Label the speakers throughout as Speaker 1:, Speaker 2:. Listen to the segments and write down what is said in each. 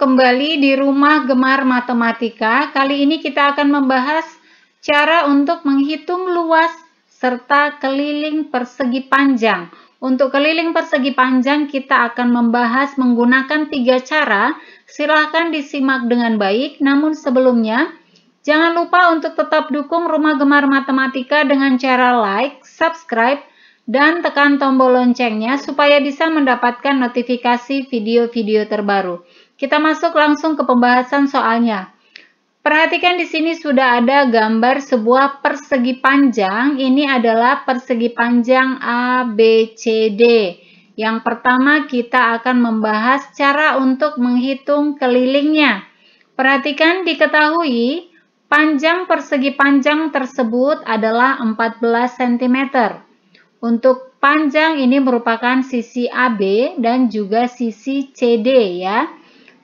Speaker 1: kembali di rumah gemar matematika. Kali ini kita akan membahas cara untuk menghitung luas serta keliling persegi panjang. Untuk keliling persegi panjang kita akan membahas menggunakan tiga cara. Silahkan disimak dengan baik. Namun sebelumnya, jangan lupa untuk tetap dukung Rumah Gemar Matematika dengan cara like, subscribe, dan tekan tombol loncengnya supaya bisa mendapatkan notifikasi video-video terbaru. Kita masuk langsung ke pembahasan soalnya. Perhatikan di sini sudah ada gambar sebuah persegi panjang. Ini adalah persegi panjang ABCD. Yang pertama kita akan membahas cara untuk menghitung kelilingnya. Perhatikan diketahui panjang persegi panjang tersebut adalah 14 cm. Untuk panjang ini merupakan sisi AB dan juga sisi CD ya.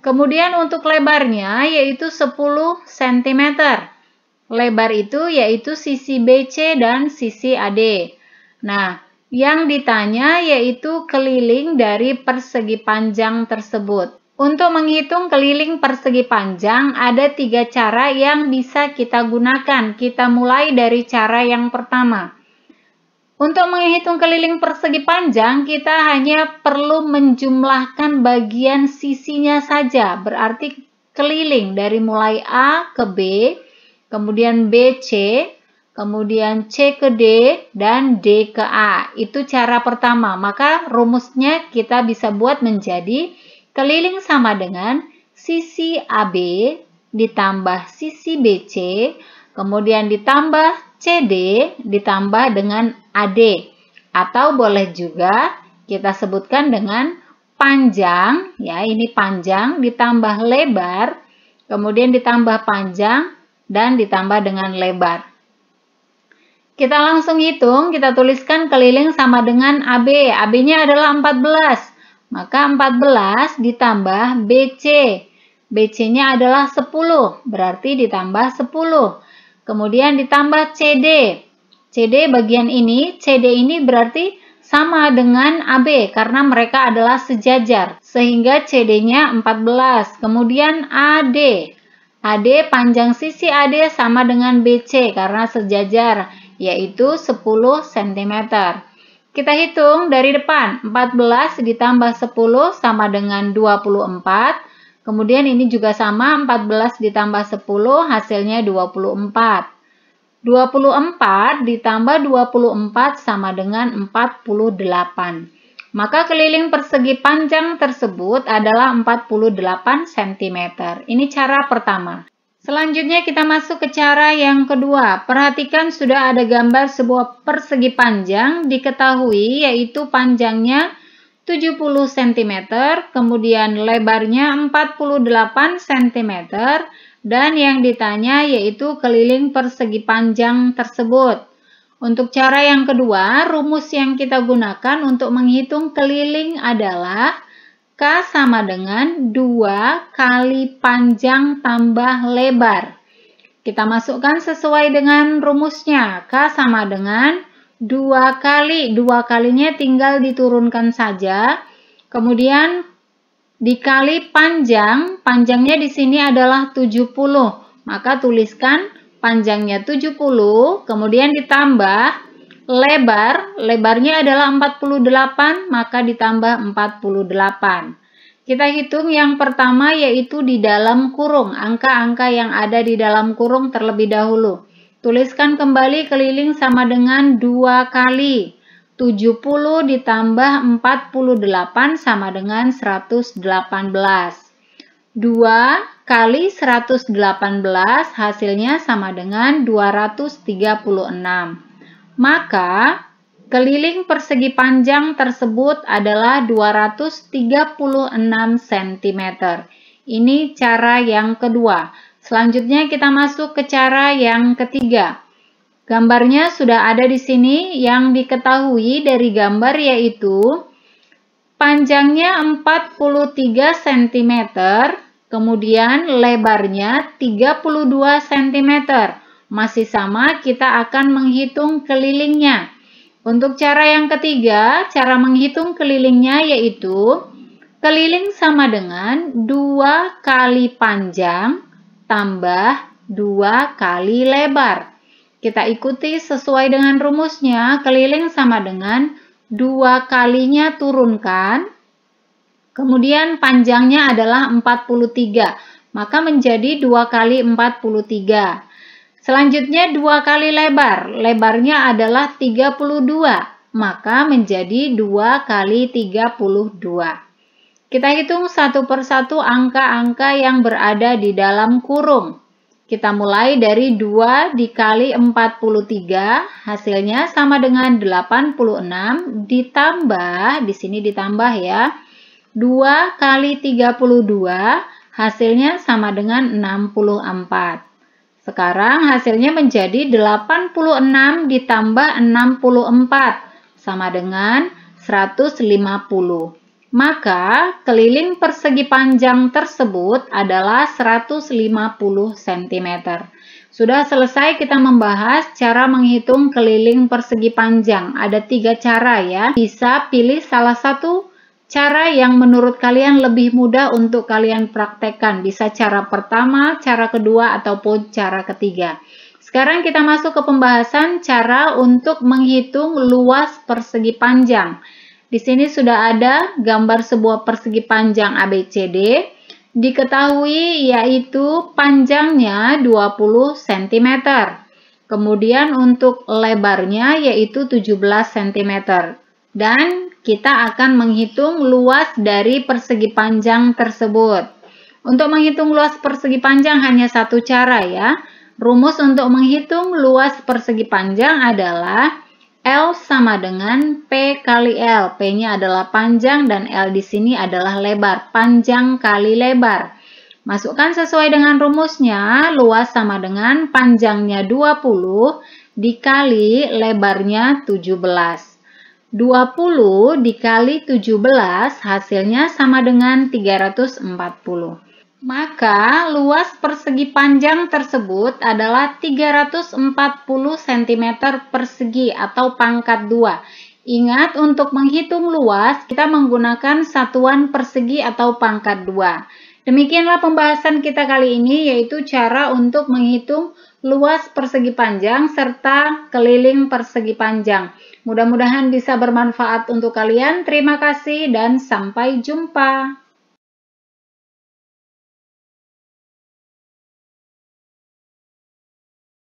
Speaker 1: Kemudian untuk lebarnya yaitu 10 cm. Lebar itu yaitu sisi BC dan sisi AD. Nah, yang ditanya yaitu keliling dari persegi panjang tersebut. Untuk menghitung keliling persegi panjang, ada tiga cara yang bisa kita gunakan. Kita mulai dari cara yang pertama. Untuk menghitung keliling persegi panjang, kita hanya perlu menjumlahkan bagian sisinya saja, berarti keliling dari mulai A ke B, kemudian B C, kemudian C ke D, dan D ke A. Itu cara pertama, maka rumusnya kita bisa buat menjadi keliling sama dengan sisi AB ditambah sisi BC, kemudian ditambah CD ditambah dengan AD atau boleh juga kita sebutkan dengan panjang ya ini panjang ditambah lebar kemudian ditambah panjang dan ditambah dengan lebar kita langsung hitung kita tuliskan keliling sama dengan AB AB nya adalah 14 maka 14 ditambah BC BC nya adalah 10 berarti ditambah 10 kemudian ditambah CD CD bagian ini, CD ini berarti sama dengan AB karena mereka adalah sejajar sehingga CD-nya 14. Kemudian AD. AD panjang sisi AD sama dengan BC karena sejajar yaitu 10 cm. Kita hitung dari depan 14 ditambah 10 sama dengan 24. Kemudian ini juga sama 14 ditambah 10 hasilnya 24. 24 ditambah 24 sama dengan 48. Maka keliling persegi panjang tersebut adalah 48 cm. Ini cara pertama. Selanjutnya kita masuk ke cara yang kedua. Perhatikan sudah ada gambar sebuah persegi panjang diketahui yaitu panjangnya 70 cm, kemudian lebarnya 48 cm, dan yang ditanya yaitu keliling persegi panjang tersebut. Untuk cara yang kedua, rumus yang kita gunakan untuk menghitung keliling adalah K sama dengan 2 kali panjang tambah lebar. Kita masukkan sesuai dengan rumusnya. K sama dengan 2 kali. 2 kalinya tinggal diturunkan saja. Kemudian dikali panjang, panjangnya di sini adalah 70. Maka tuliskan panjangnya 70, kemudian ditambah lebar, lebarnya adalah 48, maka ditambah 48. Kita hitung yang pertama yaitu di dalam kurung, angka-angka yang ada di dalam kurung terlebih dahulu. Tuliskan kembali keliling sama dengan dua kali. 70 ditambah 48 sama dengan 118. 2 kali 118 hasilnya sama dengan 236. Maka keliling persegi panjang tersebut adalah 236 cm. Ini cara yang kedua. Selanjutnya kita masuk ke cara yang ketiga Gambarnya sudah ada di sini. Yang diketahui dari gambar yaitu panjangnya 43 cm, kemudian lebarnya 32 cm. Masih sama, kita akan menghitung kelilingnya. Untuk cara yang ketiga, cara menghitung kelilingnya yaitu keliling sama dengan 2 kali panjang tambah 2 kali lebar. Kita ikuti sesuai dengan rumusnya, keliling sama dengan dua kalinya turunkan, kemudian panjangnya adalah 43, maka menjadi dua kali 43. Selanjutnya dua kali lebar, lebarnya adalah 32, maka menjadi dua kali 32. Kita hitung satu persatu angka-angka yang berada di dalam kurung. Kita mulai dari 2 dikali 43, hasilnya sama dengan 86, ditambah, di sini ditambah ya, 2 kali 32, hasilnya sama dengan 64. Sekarang hasilnya menjadi 86 ditambah 64, sama dengan 150. Maka keliling persegi panjang tersebut adalah 150 cm. Sudah selesai kita membahas cara menghitung keliling persegi panjang. Ada tiga cara ya. Bisa pilih salah satu cara yang menurut kalian lebih mudah untuk kalian praktekkan. Bisa cara pertama, cara kedua, ataupun cara ketiga. Sekarang kita masuk ke pembahasan cara untuk menghitung luas persegi panjang. Di sini sudah ada gambar sebuah persegi panjang ABCD. Diketahui yaitu panjangnya 20 cm. Kemudian untuk lebarnya yaitu 17 cm. Dan kita akan menghitung luas dari persegi panjang tersebut. Untuk menghitung luas persegi panjang hanya satu cara ya. Rumus untuk menghitung luas persegi panjang adalah L sama dengan P kali L. P-nya adalah panjang dan L di sini adalah lebar. Panjang kali lebar. Masukkan sesuai dengan rumusnya, luas sama dengan panjangnya 20 dikali lebarnya 17. 20 dikali 17 hasilnya sama dengan 340. Maka luas persegi panjang tersebut adalah 340 cm persegi atau pangkat 2. Ingat untuk menghitung luas kita menggunakan satuan persegi atau pangkat 2. Demikianlah pembahasan kita kali ini yaitu cara untuk menghitung luas persegi panjang serta keliling persegi panjang. Mudah-mudahan bisa bermanfaat untuk kalian. Terima kasih dan sampai jumpa.